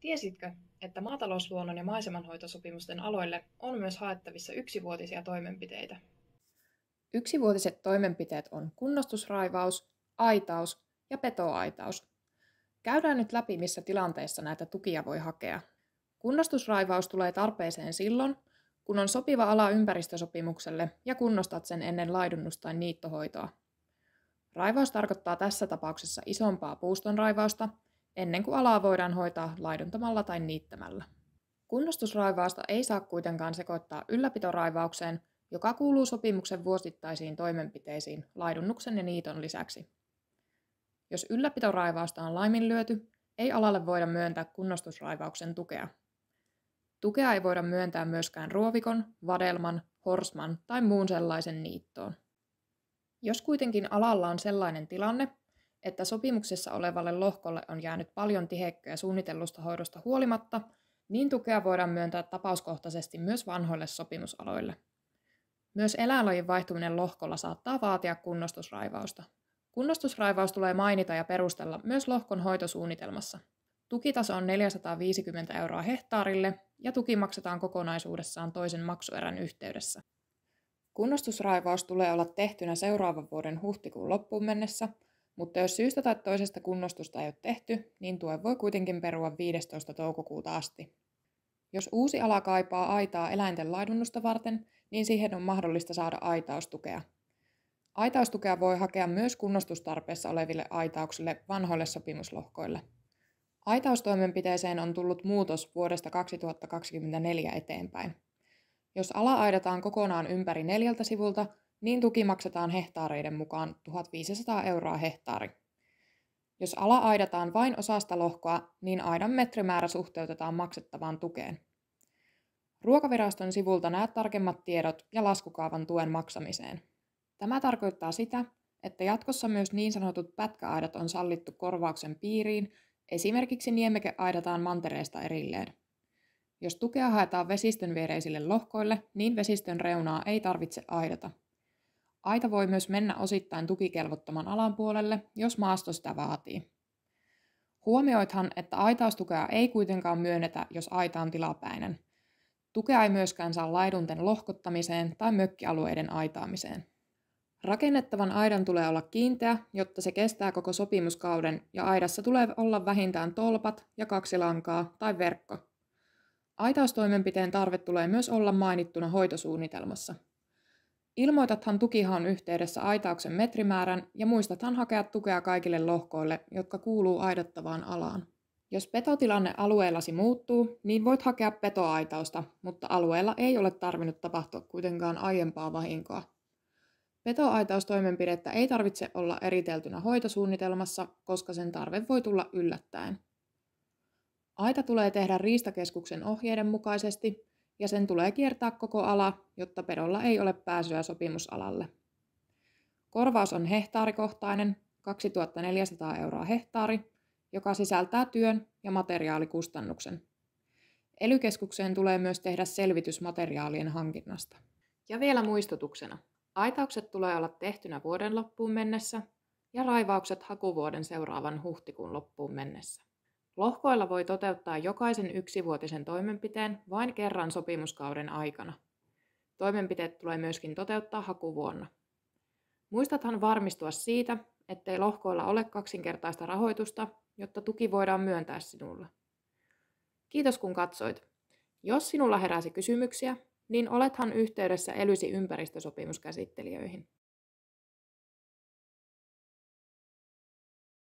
Tiesitkö, että maatalousluonnon ja maisemanhoitosopimusten aloille on myös haettavissa yksivuotisia toimenpiteitä? Yksivuotiset toimenpiteet on kunnostusraivaus, aitaus ja petoaitaus. Käydään nyt läpi, missä tilanteissa näitä tukia voi hakea. Kunnostusraivaus tulee tarpeeseen silloin, kun on sopiva ala ympäristösopimukselle ja kunnostat sen ennen laidunnus- tai niittohoitoa. Raivaus tarkoittaa tässä tapauksessa isompaa puuston raivausta – ennen kuin alaa voidaan hoitaa laiduntamalla tai niittämällä. Kunnostusraivausta ei saa kuitenkaan sekoittaa ylläpitoraivaukseen, joka kuuluu sopimuksen vuosittaisiin toimenpiteisiin laidunnuksen ja niiton lisäksi. Jos ylläpitoraivausta on laiminlyöty, ei alalle voida myöntää kunnostusraivauksen tukea. Tukea ei voida myöntää myöskään ruovikon, vadelman, horsman tai muun sellaisen niittoon. Jos kuitenkin alalla on sellainen tilanne, että sopimuksessa olevalle lohkolle on jäänyt paljon tihekköjä suunnitellusta hoidosta huolimatta, niin tukea voidaan myöntää tapauskohtaisesti myös vanhoille sopimusaloille. Myös eläinlajin vaihtuminen lohkolla saattaa vaatia kunnostusraivausta. Kunnostusraivaus tulee mainita ja perustella myös lohkon hoitosuunnitelmassa. Tukitaso on 450 euroa hehtaarille ja tuki maksetaan kokonaisuudessaan toisen maksuerän yhteydessä. Kunnostusraivaus tulee olla tehtynä seuraavan vuoden huhtikuun loppuun mennessä – mutta jos syystä tai toisesta kunnostusta ei ole tehty, niin tue voi kuitenkin perua 15. toukokuuta asti. Jos uusi ala kaipaa aitaa eläinten laidunnusta varten, niin siihen on mahdollista saada aitaustukea. Aitaustukea voi hakea myös kunnostustarpeessa oleville aitauksille vanhoille sopimuslohkoille. Aitaustoimenpiteeseen on tullut muutos vuodesta 2024 eteenpäin. Jos ala aidataan kokonaan ympäri neljältä sivulta, niin tuki maksetaan hehtaareiden mukaan 1500 euroa hehtaari. Jos ala aidataan vain osasta lohkoa, niin aidan metrimäärä suhteutetaan maksettavaan tukeen. Ruokaviraston sivulta näet tarkemmat tiedot ja laskukaavan tuen maksamiseen. Tämä tarkoittaa sitä, että jatkossa myös niin sanotut pätkäaidat on sallittu korvauksen piiriin, esimerkiksi niemeke aidataan mantereesta erilleen. Jos tukea haetaan vesistön viereisille lohkoille, niin vesistön reunaa ei tarvitse aidata. Aita voi myös mennä osittain tukikelvottoman alan puolelle, jos maasto sitä vaatii. Huomioithan, että aitaustukea ei kuitenkaan myönnetä, jos aita on tilapäinen. Tukea ei myöskään saa laidunten lohkottamiseen tai mökkialueiden aitaamiseen. Rakennettavan aidan tulee olla kiinteä, jotta se kestää koko sopimuskauden ja aidassa tulee olla vähintään tolpat ja kaksi lankaa tai verkko. Aitaustoimenpiteen tarve tulee myös olla mainittuna hoitosuunnitelmassa – Ilmoitathan tukihaun yhteydessä aitauksen metrimäärän ja muistathan hakea tukea kaikille lohkoille, jotka kuuluu aidattavaan alaan. Jos petotilanne alueellasi muuttuu, niin voit hakea petoaitausta, mutta alueella ei ole tarvinnut tapahtua kuitenkaan aiempaa vahinkoa. Petoaitaustoimenpidettä ei tarvitse olla eriteltynä hoitosuunnitelmassa, koska sen tarve voi tulla yllättäen. Aita tulee tehdä riistakeskuksen ohjeiden mukaisesti, ja sen tulee kiertää koko ala, jotta pedolla ei ole pääsyä sopimusalalle. Korvaus on hehtaarikohtainen, 2400 euroa hehtaari, joka sisältää työn ja materiaalikustannuksen. Elykeskukseen tulee myös tehdä selvitys materiaalien hankinnasta. Ja vielä muistutuksena, aitaukset tulee olla tehtynä vuoden loppuun mennessä ja raivaukset hakuvuoden seuraavan huhtikuun loppuun mennessä. Lohkoilla voi toteuttaa jokaisen yksivuotisen toimenpiteen vain kerran sopimuskauden aikana. Toimenpiteet tulee myöskin toteuttaa hakuvuonna. Muistathan varmistua siitä, ettei lohkoilla ole kaksinkertaista rahoitusta, jotta tuki voidaan myöntää sinulle. Kiitos kun katsoit. Jos sinulla heräsi kysymyksiä, niin olethan yhteydessä Elysi ympäristösopimuskäsittelijöihin.